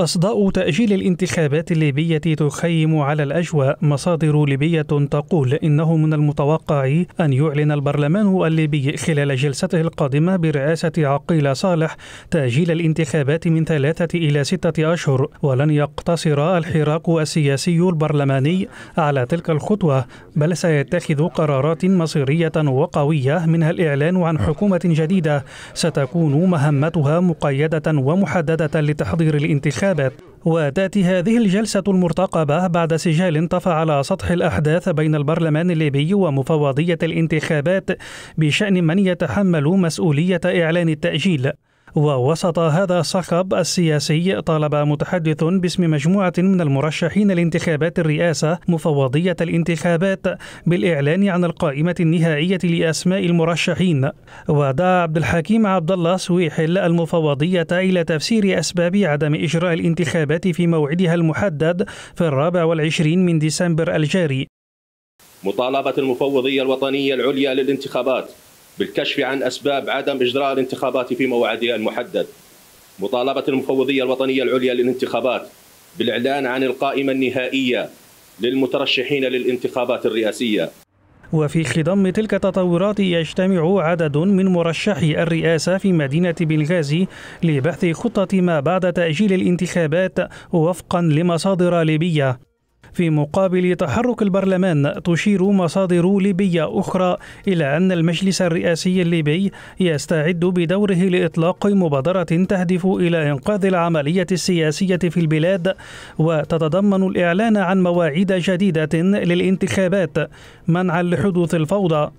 أصداء تأجيل الانتخابات الليبية تخيم على الأجواء مصادر ليبية تقول إنه من المتوقع أن يعلن البرلمان الليبي خلال جلسته القادمة برئاسة عقيل صالح تأجيل الانتخابات من ثلاثة إلى ستة أشهر ولن يقتصر الحراك السياسي البرلماني على تلك الخطوة بل سيتخذ قرارات مصيرية وقوية منها الإعلان عن حكومة جديدة ستكون مهمتها مقيدة ومحددة لتحضير الانتخابات الثابت وتأتي هذه الجلسة المرتقبة بعد سجال طفى على سطح الأحداث بين البرلمان الليبي ومفوضية الانتخابات بشأن من يتحمل مسؤولية إعلان التأجيل ووسط هذا الصخب السياسي طالب متحدث باسم مجموعة من المرشحين لانتخابات الرئاسة مفوضية الانتخابات بالإعلان عن القائمة النهائية لأسماء المرشحين ودعا عبد الحكيم عبد الله سويحل المفوضية إلى تفسير أسباب عدم إجراء الانتخابات في موعدها المحدد في الرابع والعشرين من ديسمبر الجاري مطالبة المفوضية الوطنية العليا للانتخابات بالكشف عن أسباب عدم إجراء الانتخابات في موعدها المحدد مطالبة المفوضية الوطنية العليا للانتخابات بالإعلان عن القائمة النهائية للمترشحين للانتخابات الرئاسية وفي خضم تلك التطورات يجتمع عدد من مرشحي الرئاسة في مدينة بنغازي لبحث خطة ما بعد تأجيل الانتخابات وفقا لمصادر ليبية في مقابل تحرك البرلمان تشير مصادر ليبية أخرى إلى أن المجلس الرئاسي الليبي يستعد بدوره لإطلاق مبادرة تهدف إلى إنقاذ العملية السياسية في البلاد وتتضمن الإعلان عن مواعيد جديدة للانتخابات منعا لحدوث الفوضى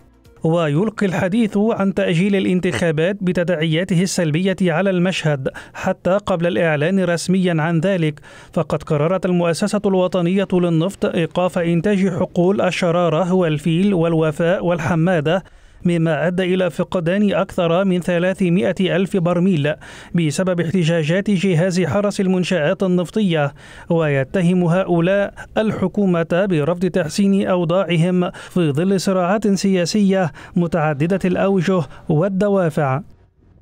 ويلقي الحديث عن تأجيل الانتخابات بتداعياته السلبية على المشهد حتى قبل الإعلان رسميا عن ذلك فقد قررت المؤسسة الوطنية للنفط إيقاف إنتاج حقول الشرارة والفيل والوفاء والحمادة مما أدى إلى فقدان أكثر من 300 ألف برميل بسبب احتجاجات جهاز حرس المنشآت النفطية ويتهم هؤلاء الحكومة برفض تحسين أوضاعهم في ظل صراعات سياسية متعددة الأوجه والدوافع